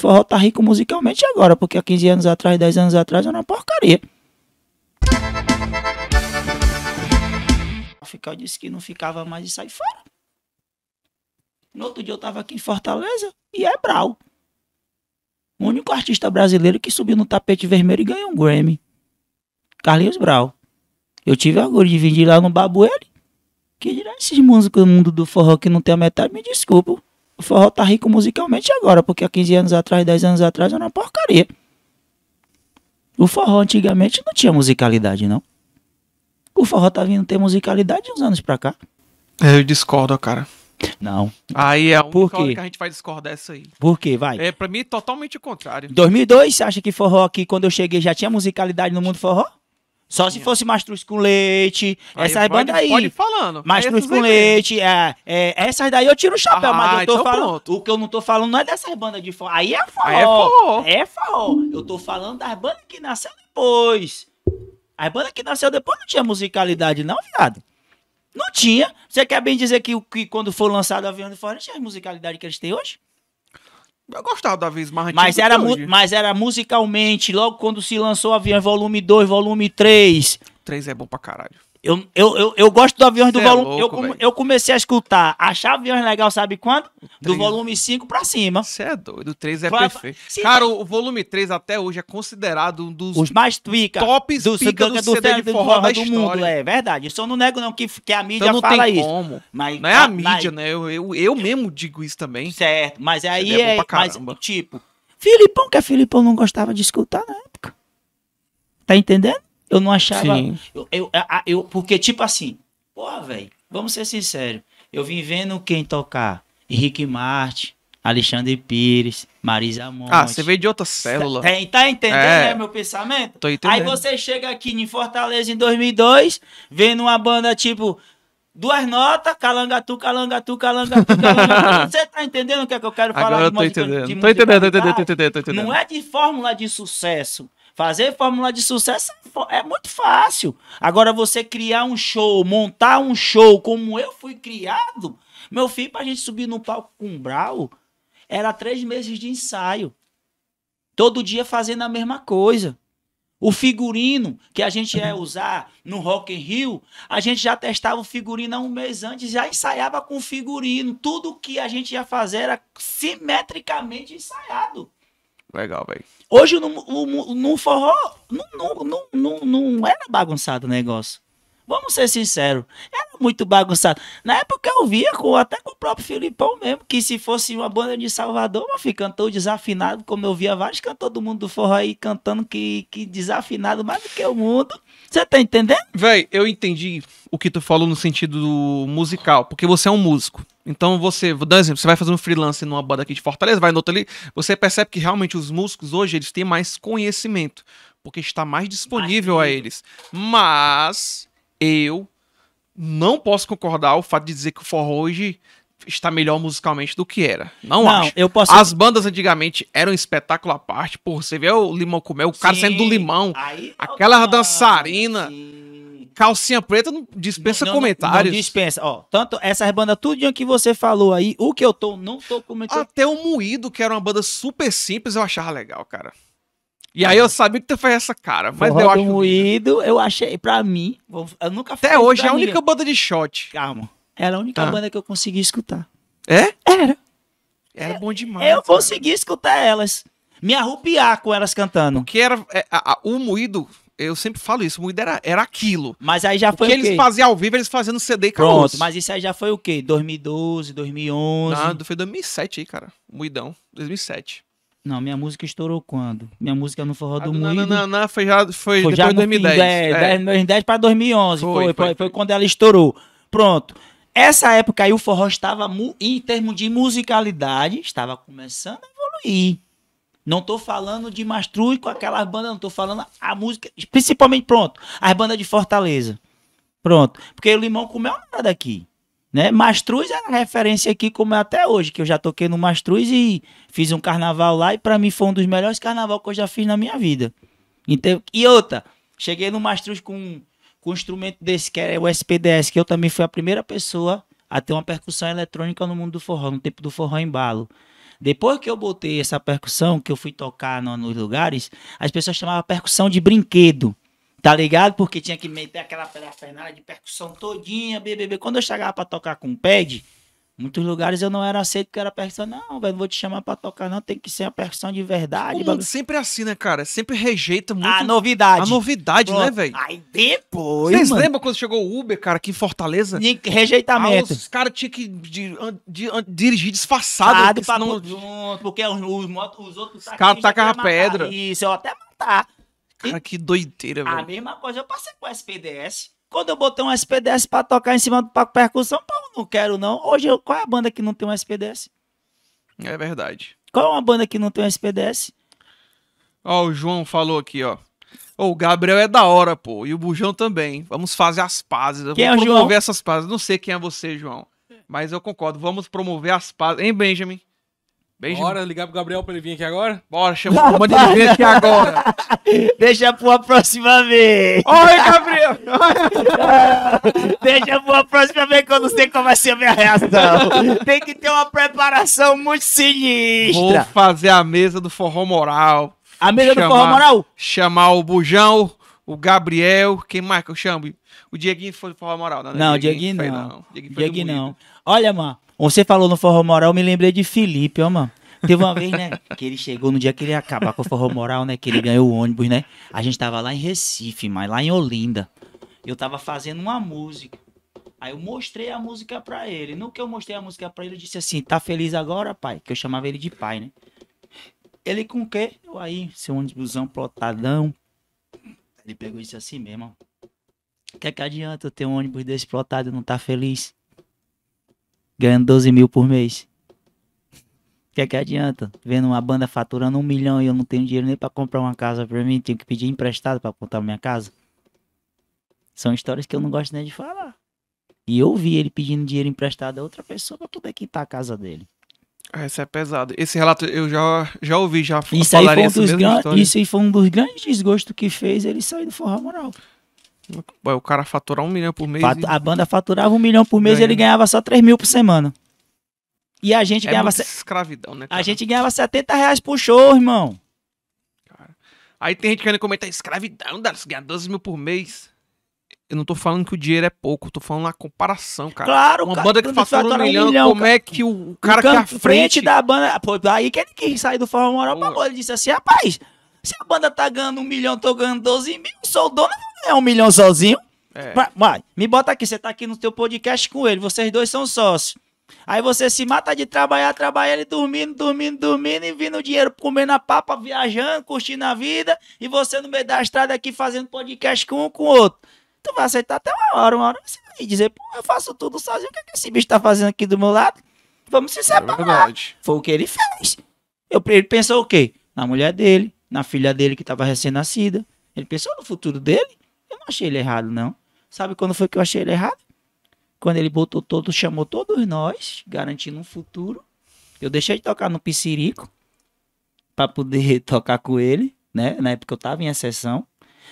forró tá rico musicalmente agora, porque há 15 anos atrás, 10 anos atrás era uma porcaria. Ficar disse que não ficava mais e sair fora. No outro dia eu tava aqui em Fortaleza e é Brau. O único artista brasileiro que subiu no tapete vermelho e ganhou um Grammy. Carlinhos Brau. Eu tive orgulho de vir de lá no Babu Que dirá esses músicos do mundo do forró que não tem a metade, me desculpa. O forró tá rico musicalmente agora, porque há 15 anos atrás, 10 anos atrás era uma porcaria. O forró antigamente não tinha musicalidade, não. O forró tá vindo ter musicalidade uns anos pra cá. É, eu discordo, cara. Não. Aí é a única hora que a gente vai discordar é essa aí. Por quê? Vai. É, pra mim, totalmente o contrário. 2002, você acha que forró aqui, quando eu cheguei, já tinha musicalidade no mundo forró? Só se fosse Mastruz com Leite, aí essas bandas aí. Pode falando. Mastruz com Leite, é, é, essas daí eu tiro o chapéu, ah, mas eu ah, tô então falando. Pronto. O que eu não tô falando não é dessas bandas de forró. Aí é forró. Aí é forró. É forró. Eu tô falando das bandas que nasceram depois. As bandas que nasceram depois não tinha musicalidade, não, viado. Não tinha. Você quer bem dizer que, que quando for lançado a Avião de Forró, não tinha a musicalidade que eles têm hoje? Eu gostava da Aviões Mais Antigos. Mas era, mas era musicalmente, logo quando se lançou Aviões Volume 2, Volume 3. 3 é bom pra caralho. Eu, eu, eu, eu gosto do avião Cê do é volume. Louco, eu, eu, comecei a escutar, achar aviões legal, sabe quando? Do volume 5 pra cima. Você é doido, o 3 é pra... perfeito. Sim, Cara, o volume 3 até hoje é considerado um dos Os mais twica, tops do, pica do, do CD do, de forró, forró do mundo. É verdade. Isso eu não nego, não, que, que a mídia então não fala isso. Como. Mas, não é a, mídia, mas... né? Eu, eu, eu mesmo digo isso também. Certo, mas aí é. é mas, tipo, Filipão, que a é Filipão não gostava de escutar na época. Tá entendendo? Eu não achava. Sim. Eu, eu, eu, porque, tipo assim, porra, velho, vamos ser sinceros. Eu vim vendo quem tocar. Henrique Marte, Alexandre Pires, Marisa Monte. Ah, você veio de outra tá- célula. Tá, tá entendendo é. né, meu pensamento? Tô entendendo. Aí você chega aqui em Fortaleza em 2002, vendo uma banda tipo duas notas, calangatu, calangatu, calangatu, calangatu. Você tá entendendo o que é que eu quero falar? Agora eu tô entendendo. Tô entendendo, tô entendendo, tô entendendo. Não é de fórmula de sucesso, Fazer fórmula de sucesso é, é muito fácil. Agora, você criar um show, montar um show como eu fui criado, meu filho, pra gente subir no palco com o Brau, era três meses de ensaio. Todo dia fazendo a mesma coisa. O figurino que a gente ia usar no Rock in Rio, a gente já testava o figurino há um mês antes, já ensaiava com o figurino. Tudo que a gente ia fazer era simetricamente ensaiado. Legal, velho. Hoje no, no, no forró não, não, não, não, era bagunçado o negócio. Vamos ser sinceros, era muito bagunçado. Na época eu via com, até com o próprio Filipão mesmo, que se fosse uma banda de Salvador, mas fica cantou desafinado, como eu via vários cantores do mundo do forró aí cantando que, que desafinado mais do que o mundo. Você tá entendendo? Velho, eu entendi o que tu falou no sentido musical, porque você é um músico. Então você, vou dar um exemplo, você vai fazer um freelance numa banda aqui de Fortaleza, vai no outro ali, você percebe que realmente os músicos hoje eles têm mais conhecimento, porque está mais disponível a eles. Mas eu não posso concordar o fato de dizer que o forró hoje está melhor musicalmente do que era. Não, não acho. Eu posso... As bandas antigamente eram um espetáculo à parte, por você vê o Limão Comer, o cara Sim, saindo do limão, aí, aquela dançarina. Sim calcinha preta não dispensa não, comentários. Não, não dispensa, ó. Tanto essas bandas, tudinho que você falou aí, o que eu tô, não tô comentando. Até o Moído, que era uma banda super simples, eu achava legal, cara. E aí eu sabia que tu fez essa cara, mas Forró eu acho. Moído, eu achei, pra mim, eu nunca Até hoje é a única banda de shot. Calma. Era a única ah. banda que eu consegui escutar. É? Era. Era bom demais. Eu cara. consegui escutar elas. Me arrupiar com elas cantando. Porque era. É, a, a, o moído eu sempre falo isso, moída era, era aquilo. Mas aí já foi o que o eles faziam ao vivo, eles faziam no CD e Pronto, mas isso aí já foi o quê? 2012, 2011? Não, foi 2007 aí, cara. Moidão, 2007. Não, minha música estourou quando? Minha música no Forró ah, do Mundo. Não, não, não, foi já foi, foi já no 2010. 10, é. 2010 para 2011, foi foi, foi, foi, quando ela estourou. Pronto. Essa época aí o forró estava, em termos de musicalidade, estava começando a evoluir. Não tô falando de Mastruz com aquelas bandas, não tô falando a música, principalmente, pronto, as bandas de Fortaleza. Pronto. Porque o limão comeu é nada aqui. Né? Mastruz era é referência aqui como é até hoje, que eu já toquei no Mastruz e fiz um carnaval lá e para mim foi um dos melhores carnaval que eu já fiz na minha vida. Então, e outra, cheguei no Mastruz com, com um instrumento desse que é o SPDS, que eu também fui a primeira pessoa a ter uma percussão eletrônica no mundo do forró, no tempo do forró embalo. Depois que eu botei essa percussão, que eu fui tocar no, nos lugares, as pessoas chamavam percussão de brinquedo. Tá ligado? Porque tinha que meter aquela parafernália de percussão todinha, bebê. Quando eu chegava pra tocar com o pad, Muitos lugares eu não era aceito porque era percussão. Não, velho, não vou te chamar pra tocar, não. Tem que ser a percussão de verdade. O sempre é assim, né, cara? Sempre rejeita muito. A novidade. A novidade, Pô, né, velho? Aí depois. Vocês lembram quando chegou o Uber, cara, aqui em Fortaleza? E rejeitamento. Ah, os caras tinham que de, de, de, dirigir disfarçado. Tá pra não... junto, porque os, os, os outros. Os tá caras tacam a pedra. Isso, eu até matar. Cara, e... que doideira, velho. A mesma coisa, eu passei com o SPDS. Quando eu botei um SPDS pra tocar em cima do palco percussão, pô, não quero não. Hoje, eu, qual é a banda que não tem um SPDS? É verdade. Qual é uma banda que não tem um SPDS? Ó, o João falou aqui, ó. Ô, o Gabriel é da hora, pô. E o Bujão também. Vamos fazer as pazes. Quem Vamos é o promover João? essas pazes. Não sei quem é você, João. Mas eu concordo. Vamos promover as pazes. Hein, Benjamin? Benjamin. Bora ligar pro Gabriel pra ele vir aqui agora? Bora, chama o manda ele vir aqui agora. Deixa pra próxima vez. Oi, Gabriel! Deixa pra próxima vez que eu não sei como vai ser a minha reação. Tem que ter uma preparação muito sinistra. Vou fazer a mesa do forró moral. A mesa chamar, do forró moral? Chamar o Bujão, o Gabriel, quem mais que eu chamo? O Dieguinho foi do forró moral, né? Não, o Dieguinho, Dieguinho não. Foi, Dieguinho, Dieguinho não. Olha, mano. Você falou no Forró Moral, eu me lembrei de Felipe, ó, mano. Teve uma vez, né, que ele chegou no dia que ele ia acabar com o Forró Moral, né, que ele ganhou o ônibus, né. A gente tava lá em Recife, mas lá em Olinda. Eu tava fazendo uma música. Aí eu mostrei a música pra ele. No que eu mostrei a música pra ele, eu disse assim, tá feliz agora, pai? Que eu chamava ele de pai, né. Ele com o quê? Eu aí, seu ônibusão plotadão. Ele pegou e disse assim mesmo, o que que adianta eu ter um ônibus desse plotado e não tá feliz? ganhando 12 mil por mês. O que é que adianta? Vendo uma banda faturando um milhão e eu não tenho dinheiro nem para comprar uma casa para mim, tenho que pedir emprestado para comprar minha casa. São histórias que eu não gosto nem de falar. E eu vi ele pedindo dinheiro emprestado a outra pessoa para poder quitar a casa dele. Esse ah, é pesado. Esse relato eu já, já ouvi, já isso aí foi um dos gran... Isso aí foi um dos grandes desgostos que fez ele sair do Forró Moral. O cara faturar um milhão por mês. Fat... A banda faturava um milhão por mês e ele ganhava só 3 mil por semana. E a gente é ganhava. Escravidão, né? Cara? A gente ganhava 70 reais por show, irmão. Cara. Aí tem gente querendo comentar: escravidão, Darcy, ganhar 12 mil por mês. Eu não tô falando que o dinheiro é pouco, tô falando na comparação, cara. Claro, Uma cara, banda que fatura, fatura um, milhão, milhão, como é que o, cara o que é à frente... frente... da banda... Pô, aí que ele quis sair do Forró Moral pra Ele disse assim, rapaz, se a banda tá ganhando um milhão, tô ganhando 12 mil, sou o dono, vou ganhar um milhão sozinho. É. Vai, me bota aqui, você tá aqui no teu podcast com ele, vocês dois são sócios. Aí você se mata de trabalhar, trabalhar ele dormindo, dormindo, dormindo e vindo dinheiro comendo a papa, viajando, curtindo a vida e você no meio da estrada aqui fazendo podcast com um com o outro. Tu vai aceitar até uma hora, uma hora você vai dizer, pô, eu faço tudo sozinho, o que, é que esse bicho tá fazendo aqui do meu lado? Vamos se é separar. É Foi o que ele fez. Eu, ele pensou o quê? Na mulher dele, na filha dele que estava recém-nascida. Ele pensou no futuro dele. Eu não achei ele errado, não. Sabe quando foi que eu achei ele errado? Quando ele botou todo, chamou todos nós, garantindo um futuro. Eu deixei de tocar no Piscirico para poder tocar com ele, né? Na época eu tava em exceção.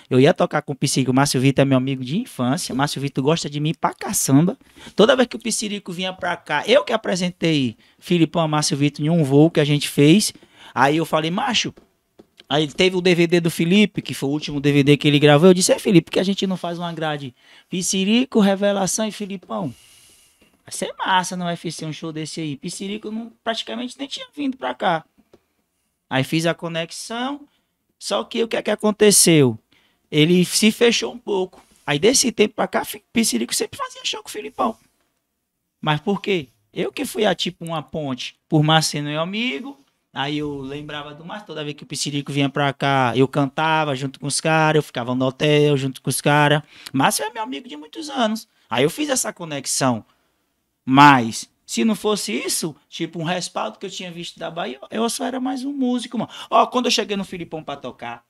Eu ia tocar com o piscirico O Márcio Vitor é meu amigo de infância. Márcio Vitor gosta de mim pra caçamba. Toda vez que o piscirico vinha pra cá, eu que apresentei Filipão a Márcio Vitor em um voo que a gente fez. Aí eu falei, macho, Aí teve o DVD do Felipe, que foi o último DVD que ele gravou. Eu disse, é Felipe, que a gente não faz uma grade Piscirico, Revelação e Filipão? Vai ser massa no UFC um show desse aí. Piscirico não, praticamente nem tinha vindo pra cá. Aí fiz a conexão, só que o que é que aconteceu? Ele se fechou um pouco. Aí desse tempo pra cá, Piscirico sempre fazia show com o Filipão. Mas por quê? Eu que fui a ah, tipo uma ponte por Marcelo e amigo, Aí eu lembrava do mais toda vez que o Piscirico vinha pra cá, eu cantava junto com os caras, eu ficava no hotel junto com os caras. Márcio é meu amigo de muitos anos. Aí eu fiz essa conexão. Mas, se não fosse isso, tipo um respaldo que eu tinha visto da Bahia, eu só era mais um músico, mano. Ó, quando eu cheguei no Filipão pra tocar,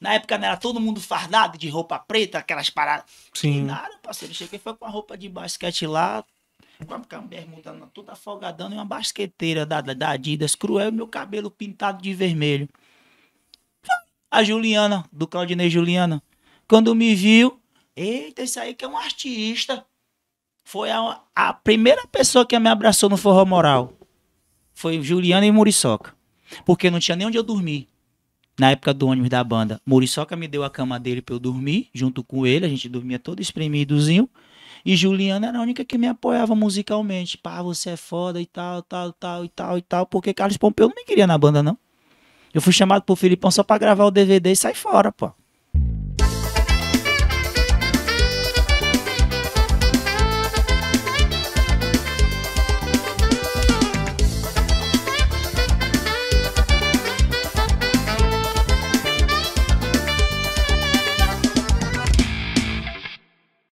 na época não era todo mundo fardado de roupa preta, aquelas paradas. Sim. E nada, parceiro. Eu cheguei foi com a roupa de basquete lá, com a bermuda toda afogadão e uma basqueteira da, da Adidas, cruel, meu cabelo pintado de vermelho. A Juliana, do Claudinei Juliana, quando me viu, eita, isso aí que é um artista. Foi a, a primeira pessoa que me abraçou no Forró Moral. Foi Juliana e Muriçoca. Porque não tinha nem onde eu dormir na época do ônibus da banda. Muriçoca me deu a cama dele para eu dormir junto com ele. A gente dormia todo espremidozinho. E Juliana era a única que me apoiava musicalmente. Pá, você é foda e tal, tal, tal e tal e tal. Porque Carlos Pompeu não me queria na banda, não. Eu fui chamado por Filipão só pra gravar o DVD e sair fora, pô.